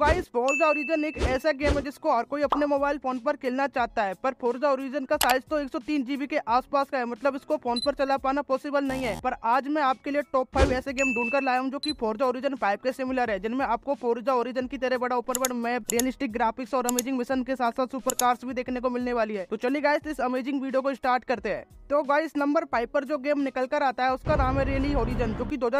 guys Forza origin एक ऐसा game है जिसको हर कोई अपने मोबाइल फोन पर खेलना चाहता है पर फोर्जा ओरिजन का साइज तो 103 जीबी के आसपास का है मतलब इसको फोन पर चला पाना पॉसिबल नहीं है पर आज मैं आपके लिए टॉप फाइव ऐसे गेम ढूंढ कर लाया हूँ जो कि फोर्जा ओरिजन फाइव के सिमिलर है जिनमें आपको फोर्जा ओरिजन की तरह बड़ा ऊपर बड़ मैप रियलिस्टिक ग्राफिक्स और अमेजिंग मिशन के साथ साथ सुपर कार्स भी देखने को मिलने वाली है तो चलिए गाइस इस अमेजिंग वीडियो को स्टार्ट करते हैं तो गाइस नंबर फाइव पर जो गेम निकल कर आता है उसका नाम है रेली ओरिजन जो की दो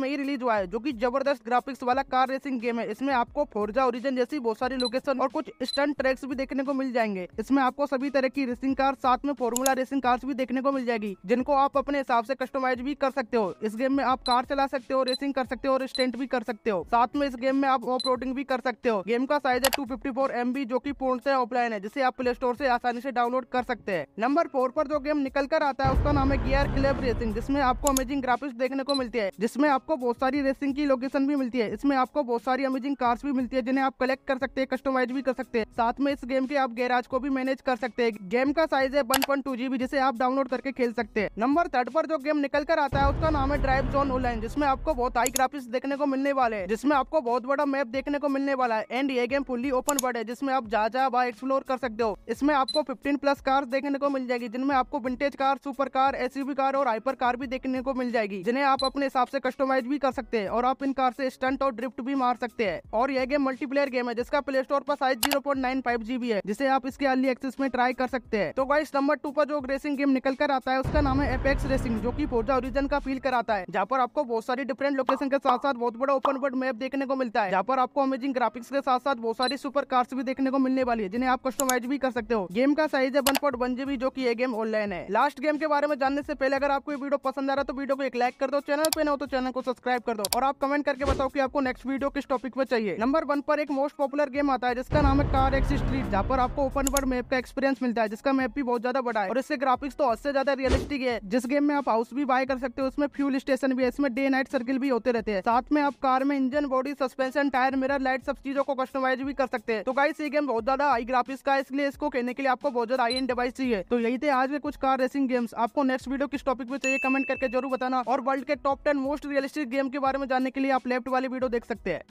में ही रिलीज हुआ है जो की जबरदस्त ग्राफिक्स वाला कार रेसिंग गेम है इसमें आपको फोर्जा ओरिजन जैसी बहुत सारी लोकेशन और कुछ स्टंट ट्रैक्स भी देखने को मिल जाएंगे इसमें आपको सभी तरह की रेसिंग कार साथ में फॉर्मूला रेसिंग कार्स भी देखने को मिल जाएगी जिनको आप अपने हिसाब से कस्टमाइज भी कर सकते हो इस गेम में आप कार चला सकते हो रेसिंग कर सकते हो और स्टेंट भी कर सकते हो साथ में इस गेम में आप ऑफ रोडिंग भी कर सकते हो गेम का साइज है two fifty four M B जो की पूर्ण से ऑफलाइन है जिसे आप प्ले स्टोर से आसानी से डाउनलोड कर सकते हैं नंबर फोर पर जो गेम निकल कर आता है उसका नाम है गियर क्लेब रेसिंग जिसमें आपको अमेजिंग ग्राफिक्स देखने को मिलती है जिसमें आपको बहुत सारी रेसिंग की लोकेशन भी मिलती है इसमें आपको बहुत सारी अमेजिंग कार्स भी मिलती मिलती है जिन्हें आप कलेक्ट कर सकते हैं कस्टमाइज भी कर सकते हैं साथ में इस गेम के आप गैराज को भी मैनेज कर सकते हैं गेम का साइज है वन पॉइंट टू जीबी जिसे आप डाउनलोड करके खेल सकते हैं नंबर थर्ड पर जो गेम निकल कर आता है उसका नाम है ड्राइव जोन ऑनलाइन जिसमें आपको बहुत हाई ग्राफिक्स देखने को मिलने वाले हैं जिसमें आपको बहुत बड़ा मैप देखने को मिलने वाला है एंड ये गेम फुल्ली ओपन वर्ड है जिसमें आप जा जा बाय एक्सप्लोर कर सकते हो इसमें आपको फिफ्टीन प्लस कार देखने को मिल जाएगी जिनमें आपको vintage car super car S car और हाइपर कार भी देखने को मिल जाएगी जिन्हें आप अपने हिसाब से कस्टमाइज भी कर सकते हैं और आप इन कार से स्टंट और ड्रिफ्ट भी मार सकते हैं और यह गेम गेम मल्टीप्लेयर गेम है जिसका प्ले स्टोर पर size zero point nine five GB है जिसे आप इसके अर्ली एक्सेस में ट्राई कर सकते हैं तो वाइस नंबर टू पर जो रेसिंग गेम निकल कर आता है उसका नाम है एपेक्स रेसिंग जो की फोर्जा ओरिजन का फील कराता है जहाँ पर आपको बहुत सारी डिफरेंट लोकेशन के साथ साथ बहुत बड़ा ओपन वर्ल्ड मैप देखने को मिलता है जहाँ पर आपको अमेजिंग ग्राफिक्स के साथ साथ बहुत सारी सुपर कार्स भी देखने को मिलने वाली है जिन्हें आप कस्टमाइज भी कर सकते हो गेम का साइज है वन पॉइंट वन जीबी जो की ये गेम ऑनलाइन है लास्ट गेम के बारे में जानने से पहले अगर आपको ये वीडियो पसंद आ रहा है तो वीडियो को एक लाइक कर दो चैनल पे ना हो तो चैनल को सब्सक्राइब कर दो और आप कमेंट करके बताओ कि आपको नेक्स्ट वीडियो किस टॉपिक पर चाहिए नंबर वन पर एक मोस्ट पॉपुलर गेम आता है जिसका नाम है कार एक्स स्ट्रीट जहाँ पर आपको ओपन वर्ल्ड मैप का एक्सपीरियंस मिलता है जिसका मैप भी बहुत ज्यादा बड़ा है और इससे ग्राफिक्स तो हद से ज्यादा रियलिस्टिक है जिस गेम में आप हाउस भी बाय कर सकते हो उसमें फ्यूल स्टेशन भी है इसमें डे नाइट सर्किल भी होते रहते हैं साथ में आप कार में engine body suspension tyre mirror light सब चीजों को कस्टमाइज भी कर सकते हैं तो गाइस ये गेम बहुत ज्यादा हाई ग्राफिक्स का है इसलिए इसको कहने के लिए आपको बहुत ज्यादा हाई एंड डिवाइस चाहिए तो यही थे आज के कुछ कार रेसिंग गेम्स आपको नेक्स्ट वीडियो किस टॉपिक में चाहिए कमेंट करके जरूर बताना और वर्ल्ड के top ten most realistic game के बारे में जानने के लिए आप लेफ्ट वाली वीडियो देख सकते हैं